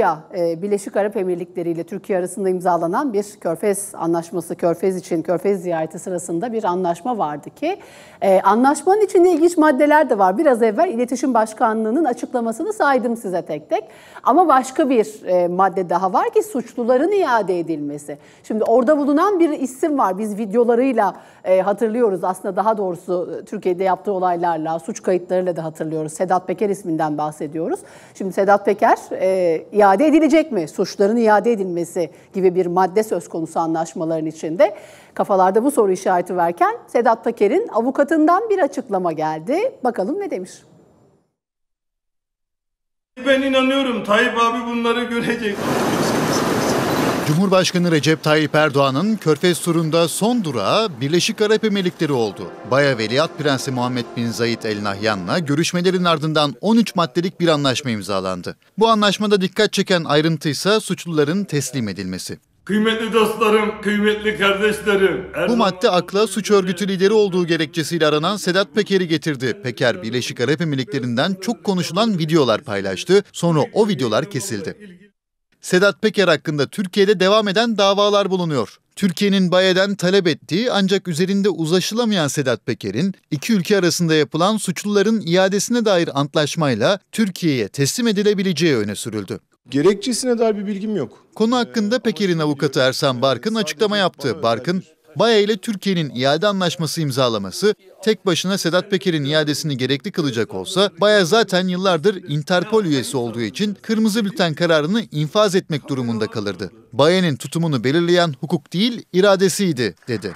Etiyopya, e, Birleşik Arap Emirlikleri ile Türkiye arasında imzalanan bir körfez anlaşması, körfez için körfez ziyareti sırasında bir anlaşma vardı ki e, anlaşmanın içinde ilginç maddeler de var. Biraz evvel İletişim Başkanlığı'nın açıklamasını saydım size tek tek. Ama başka bir e, madde daha var ki suçluların iade edilmesi. Şimdi orada bulunan bir isim var. Biz videolarıyla hatırlıyoruz aslında daha doğrusu Türkiye'de yaptığı olaylarla, suç kayıtlarıyla da hatırlıyoruz. Sedat Peker isminden bahsediyoruz. Şimdi Sedat Peker e, ya iade edilecek mi? Suçların iade edilmesi gibi bir madde söz konusu anlaşmaların içinde. Kafalarda bu soru işareti verken Sedat Peker'in avukatından bir açıklama geldi. Bakalım ne demiş? Ben inanıyorum Tayyip abi bunları görecek. Cumhurbaşkanı Recep Tayyip Erdoğan'ın Körfez turunda son durağı Birleşik Arap Emirlikleri oldu. Baya Veliaht Prensi Muhammed Bin Zayid El Nahyan'la görüşmelerin ardından 13 maddelik bir anlaşma imzalandı. Bu anlaşmada dikkat çeken ayrıntı ise suçluların teslim edilmesi. Kıymetli dostlarım, kıymetli kardeşlerim. Erdoğan... Bu madde akla suç örgütü lideri olduğu gerekçesiyle aranan Sedat Peker'i getirdi. Peker, Birleşik Arap Emirlikleri'nden çok konuşulan videolar paylaştı. Sonra o videolar kesildi. Sedat Peker hakkında Türkiye'de devam eden davalar bulunuyor. Türkiye'nin Bayeden talep ettiği ancak üzerinde uzlaşılamayan Sedat Peker'in iki ülke arasında yapılan suçluların iadesine dair antlaşmayla Türkiye'ye teslim edilebileceği öne sürüldü. Gerekçesine dair bir bilgim yok. Konu hakkında ee, Peker'in avukatı Ersan e, Barkın açıklama yaptı. Barkın, Baye ile Türkiye'nin iade anlaşması imzalaması tek başına Sedat Peker'in iadesini gerekli kılacak olsa Baye zaten yıllardır Interpol üyesi olduğu için kırmızı bülten kararını infaz etmek durumunda kalırdı. Baye'nin tutumunu belirleyen hukuk değil iradesiydi dedi.